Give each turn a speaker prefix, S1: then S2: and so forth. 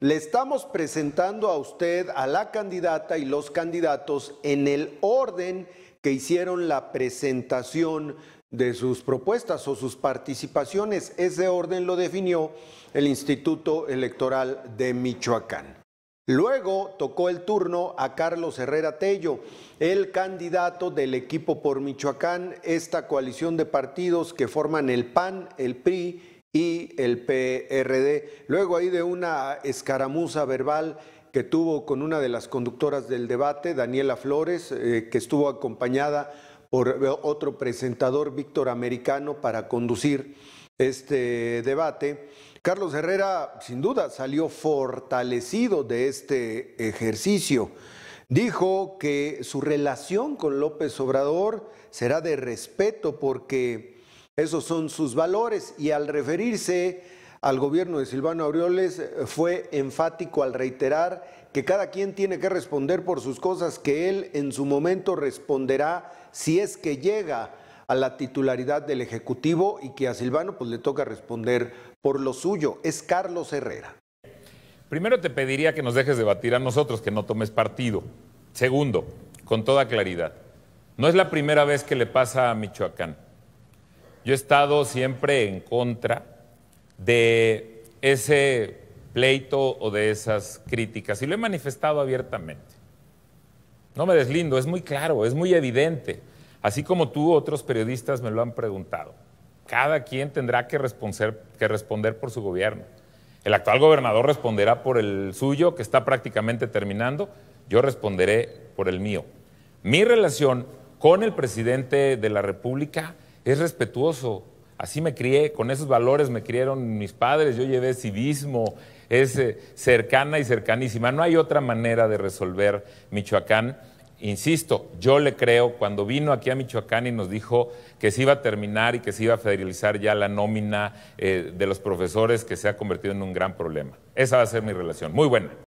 S1: Le estamos presentando a usted a la candidata y los candidatos en el orden que hicieron la presentación de sus propuestas o sus participaciones. Ese orden lo definió el Instituto Electoral de Michoacán. Luego tocó el turno a Carlos Herrera Tello, el candidato del equipo por Michoacán, esta coalición de partidos que forman el PAN, el PRI y el PRD. Luego ahí de una escaramuza verbal que tuvo con una de las conductoras del debate, Daniela Flores, eh, que estuvo acompañada por otro presentador, Víctor Americano, para conducir este debate. Carlos Herrera, sin duda, salió fortalecido de este ejercicio. Dijo que su relación con López Obrador será de respeto porque esos son sus valores y al referirse al gobierno de Silvano Aureoles eh, fue enfático al reiterar que cada quien tiene que responder por sus cosas, que él en su momento responderá si es que llega a la titularidad del Ejecutivo y que a Silvano pues le toca responder por lo suyo. Es Carlos Herrera.
S2: Primero te pediría que nos dejes debatir a nosotros, que no tomes partido. Segundo, con toda claridad, no es la primera vez que le pasa a Michoacán. Yo he estado siempre en contra de ese pleito o de esas críticas y lo he manifestado abiertamente. No me deslindo, es muy claro, es muy evidente. Así como tú, otros periodistas me lo han preguntado. Cada quien tendrá que responder, por su gobierno. El actual gobernador responderá por el suyo, que está prácticamente terminando. Yo responderé por el mío. Mi relación con el presidente de la República es respetuoso. Así me crié, con esos valores me criaron mis padres, yo llevé civismo, es eh, cercana y cercanísima. No hay otra manera de resolver Michoacán. Insisto, yo le creo, cuando vino aquí a Michoacán y nos dijo que se iba a terminar y que se iba a federalizar ya la nómina eh, de los profesores, que se ha convertido en un gran problema. Esa va a ser mi relación. Muy buena.